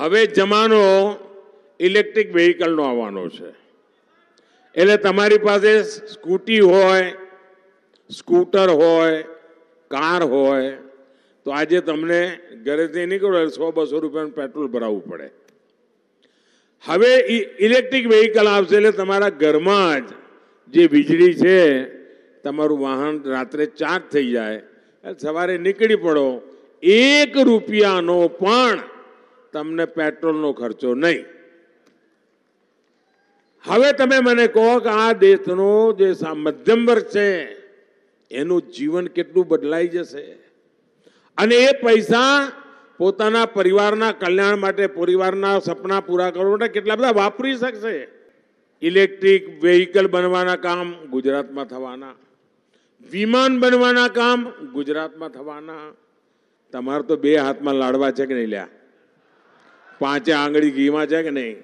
હવે જમાનો ઇલેક્ટ્રિક વ્હીકલનો આવવાનો છે એટલે તમારી પાસે સ્કૂટી હોય સ્કૂટર હોય કાર હોય તો આજે તમને ઘરેથી નીકળો સો બસો રૂપિયાનું પેટ્રોલ ભરાવવું પડે હવે ઇલેક્ટ્રિક વેહિકલ આવશે એટલે તમારા ઘરમાં જ જે વીજળી છે તમારું વાહન રાત્રે ચાર્જ થઈ જાય સવારે નીકળી પડો એક રૂપિયાનો પણ તમને પેટ્રોલનો ખર્ચો નહીં હવે તમે મને કહો કે આ દેશનો જે મધ્યમ વર્ગ છે એનું જીવન કેટલું બદલાઈ જશે અને એ પૈસા પોતાના પરિવારના કલ્યાણ માટે પરિવારના સપના પૂરા કરવા માટે કેટલા બધા વાપરી શકશે ઇલેક્ટ્રિક વેહિકલ બનવાના કામ ગુજરાતમાં થવાના વિમાન બનવાના કામ ગુજરાતમાં થવાના તમારે તો બે હાથમાં લાડવા છે કે નહીં લ્યા પાંચે આંગળી ઘીમાં છે કે નહીં